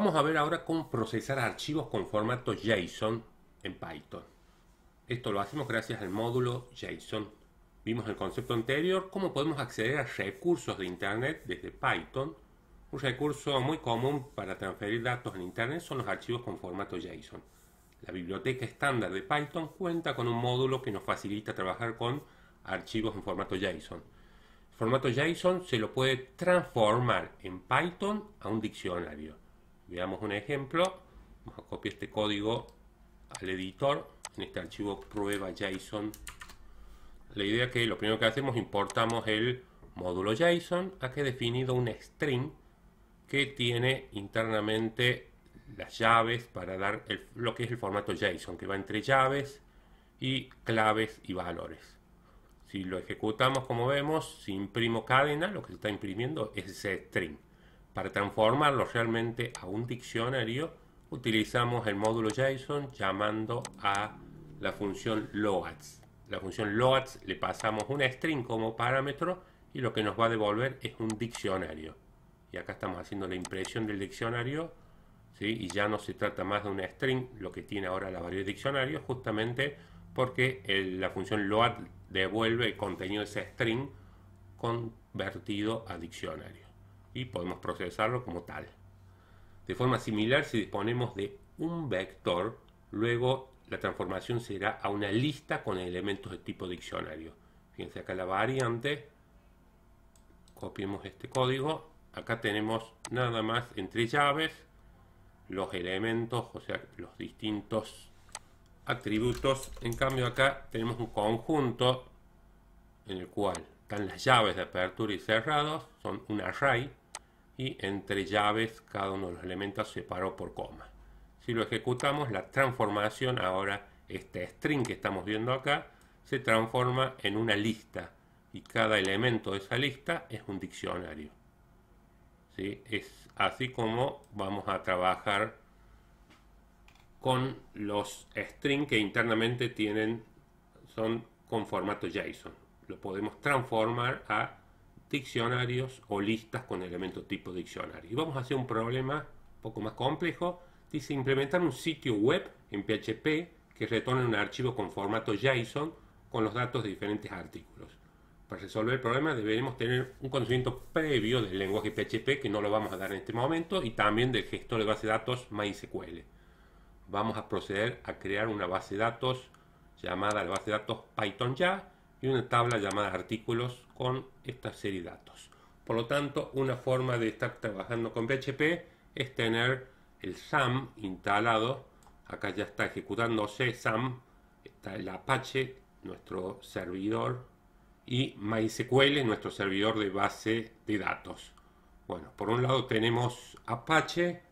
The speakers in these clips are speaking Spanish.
Vamos a ver ahora cómo procesar archivos con formato JSON en Python. Esto lo hacemos gracias al módulo JSON. Vimos el concepto anterior, cómo podemos acceder a recursos de Internet desde Python. Un recurso muy común para transferir datos en Internet son los archivos con formato JSON. La biblioteca estándar de Python cuenta con un módulo que nos facilita trabajar con archivos en formato JSON. El formato JSON se lo puede transformar en Python a un diccionario. Veamos un ejemplo. Vamos a copiar este código al editor, en este archivo prueba JSON. La idea es que lo primero que hacemos importamos el módulo JSON a he definido un string que tiene internamente las llaves para dar lo que es el formato JSON, que va entre llaves y claves y valores. Si lo ejecutamos, como vemos, si imprimo cadena, lo que se está imprimiendo es ese string. Para transformarlo realmente a un diccionario, utilizamos el módulo JSON llamando a la función loads. La función loads le pasamos un string como parámetro y lo que nos va a devolver es un diccionario. Y acá estamos haciendo la impresión del diccionario ¿sí? y ya no se trata más de un string, lo que tiene ahora la variable diccionario, justamente porque la función load devuelve el contenido de ese string convertido a diccionario y podemos procesarlo como tal. De forma similar, si disponemos de un vector, luego la transformación será a una lista con elementos de tipo diccionario. Fíjense acá la variante, copiemos este código, acá tenemos nada más entre llaves los elementos, o sea, los distintos atributos. En cambio acá tenemos un conjunto en el cual están las llaves de apertura y cerrados, son un array y entre llaves cada uno de los elementos separó por coma. Si lo ejecutamos, la transformación ahora, este string que estamos viendo acá, se transforma en una lista y cada elemento de esa lista es un diccionario. Es así como vamos a trabajar con los strings que internamente tienen, son con formato JSON lo podemos transformar a diccionarios o listas con elementos tipo diccionario. Y vamos a hacer un problema un poco más complejo. Dice implementar un sitio web en PHP que retorne un archivo con formato JSON con los datos de diferentes artículos. Para resolver el problema deberemos tener un conocimiento previo del lenguaje PHP que no lo vamos a dar en este momento y también del gestor de base de datos MySQL. Vamos a proceder a crear una base de datos llamada la base de datos Python y una tabla llamada artículos con esta serie de datos. Por lo tanto, una forma de estar trabajando con PHP es tener el SAM instalado. Acá ya está ejecutándose SAM, está el Apache, nuestro servidor, y MySQL, nuestro servidor de base de datos. Bueno, por un lado tenemos Apache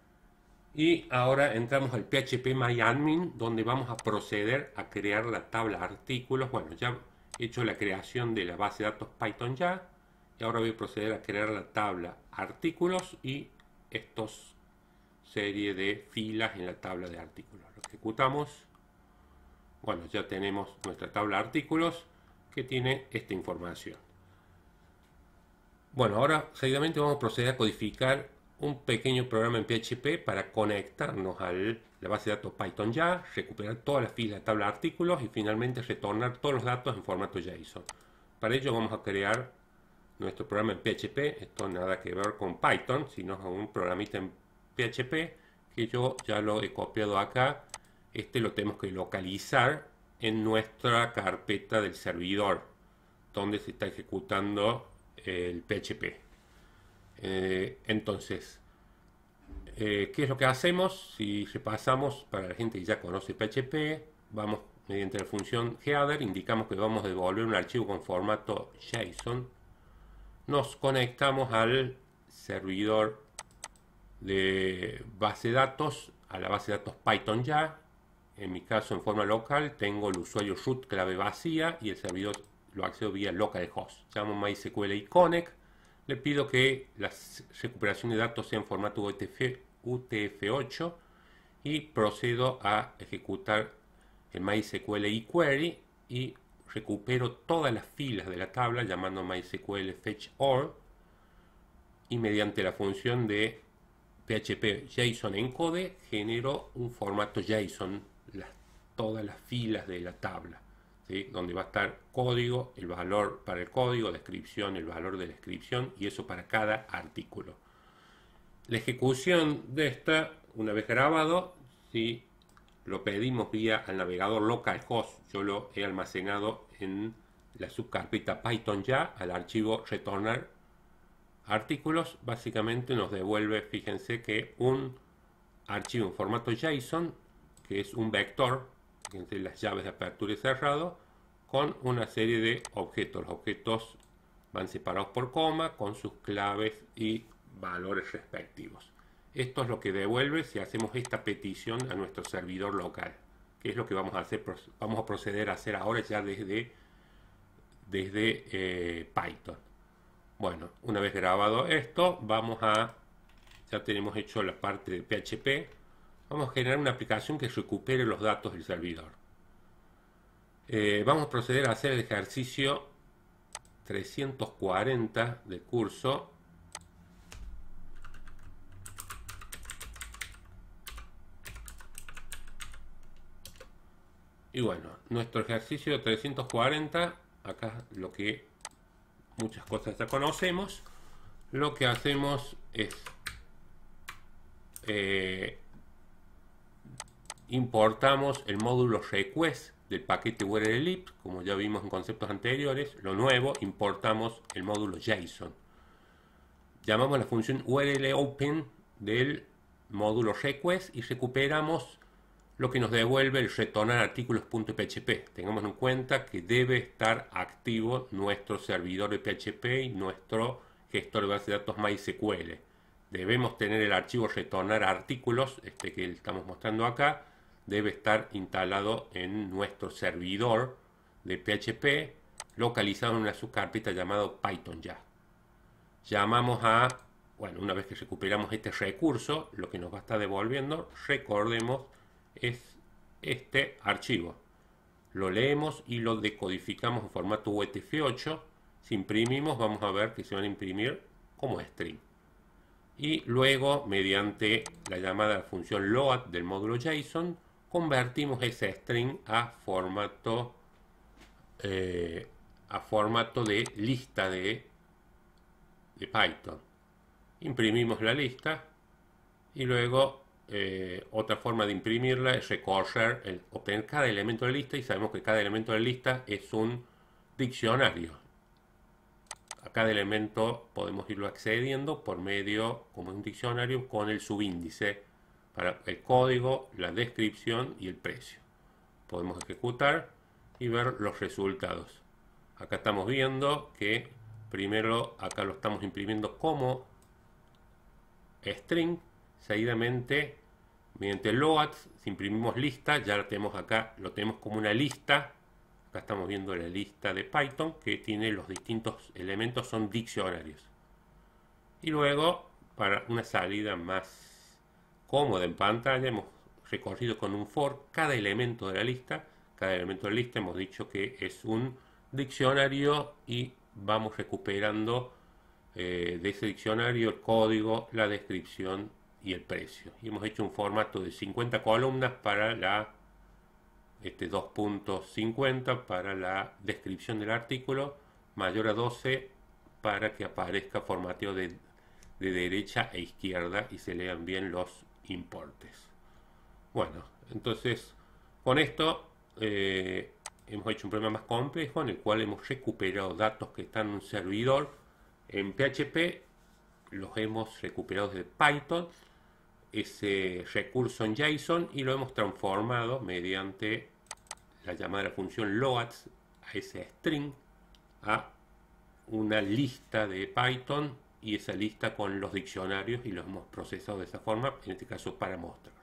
y ahora entramos al PHP MyAdmin, donde vamos a proceder a crear la tabla artículos. Bueno, ya hecho la creación de la base de datos Python ya y ahora voy a proceder a crear la tabla artículos y estos serie de filas en la tabla de artículos. Lo ejecutamos. Bueno, ya tenemos nuestra tabla artículos que tiene esta información. Bueno, ahora seguidamente vamos a proceder a codificar un pequeño programa en PHP para conectarnos a la base de datos Python ya, recuperar todas las filas de tabla de artículos y finalmente retornar todos los datos en formato JSON. Para ello vamos a crear nuestro programa en PHP, esto nada que ver con Python, sino un programita en PHP que yo ya lo he copiado acá. Este lo tenemos que localizar en nuestra carpeta del servidor donde se está ejecutando el PHP. Eh, entonces, eh, ¿qué es lo que hacemos? Si repasamos para la gente que ya conoce PHP, vamos mediante la función header, indicamos que vamos a devolver un archivo con formato JSON, nos conectamos al servidor de base de datos, a la base de datos Python ya, en mi caso en forma local tengo el usuario root clave vacía y el servidor lo accedo vía localhost. Llamo MySQL y Connect le pido que la recuperación de datos sea en formato UTF, 8 y procedo a ejecutar el MySQL query y recupero todas las filas de la tabla llamando MySQL fetch y mediante la función de PHP JSON encode genero un formato JSON, todas las filas de la tabla donde va a estar código, el valor para el código, descripción, el valor de la descripción y eso para cada artículo. La ejecución de esta, una vez grabado, si lo pedimos vía al navegador localhost. Yo lo he almacenado en la subcarpeta Python ya al archivo retornar artículos. Básicamente nos devuelve, fíjense que un archivo en formato JSON, que es un vector, entre las llaves de apertura y cerrado, con una serie de objetos. Los objetos van separados por coma con sus claves y valores respectivos. Esto es lo que devuelve si hacemos esta petición a nuestro servidor local, que es lo que vamos a hacer, vamos a proceder a hacer ahora ya desde, desde eh, Python. Bueno, una vez grabado esto, vamos a, ya tenemos hecho la parte de PHP, Vamos a generar una aplicación que recupere los datos del servidor. Eh, vamos a proceder a hacer el ejercicio 340 del curso. Y bueno, nuestro ejercicio 340, acá lo que muchas cosas ya conocemos, lo que hacemos es eh, importamos el módulo request del paquete URL como ya vimos en conceptos anteriores, lo nuevo, importamos el módulo JSON. Llamamos la función URL open del módulo request y recuperamos lo que nos devuelve el retornar Tengamos en cuenta que debe estar activo nuestro servidor de PHP y nuestro gestor de base de datos MySQL. Debemos tener el archivo retornar artículos, este que estamos mostrando acá, debe estar instalado en nuestro servidor de PHP localizado en una subcarpeta llamado Python ya. Llamamos a, bueno, una vez que recuperamos este recurso, lo que nos va a estar devolviendo, recordemos, es este archivo. Lo leemos y lo decodificamos en formato UTF-8. Si imprimimos, vamos a ver que se van a imprimir como string. Y luego, mediante la llamada a la función load del módulo JSON, convertimos ese string a formato eh, a formato de lista de, de, Python. Imprimimos la lista y luego eh, otra forma de imprimirla es recorrer, obtener cada elemento de la lista y sabemos que cada elemento de la lista es un diccionario. A cada elemento podemos irlo accediendo por medio, como un diccionario, con el subíndice para el código, la descripción y el precio. Podemos ejecutar y ver los resultados. Acá estamos viendo que primero acá lo estamos imprimiendo como string, seguidamente mediante loads, si imprimimos lista, ya lo tenemos acá, lo tenemos como una lista. Acá estamos viendo la lista de Python que tiene los distintos elementos, son diccionarios. Y luego, para una salida más cómoda en pantalla, hemos recorrido con un for cada elemento de la lista. Cada elemento de la lista hemos dicho que es un diccionario y vamos recuperando eh, de ese diccionario el código, la descripción y el precio. Y hemos hecho un formato de 50 columnas para la este 2.50 para la descripción del artículo, mayor a 12 para que aparezca formateo de derecha e izquierda y se lean bien los importes. Bueno, entonces con esto eh, hemos hecho un problema más complejo en el cual hemos recuperado datos que están en un servidor en PHP, los hemos recuperado de Python, ese recurso en JSON y lo hemos transformado mediante la llamada de la función loads a ese string a una lista de Python y esa lista con los diccionarios y los hemos procesado de esa forma, en este caso para mostrar.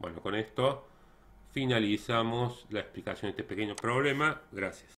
Bueno, con esto finalizamos la explicación de este pequeño problema. Gracias.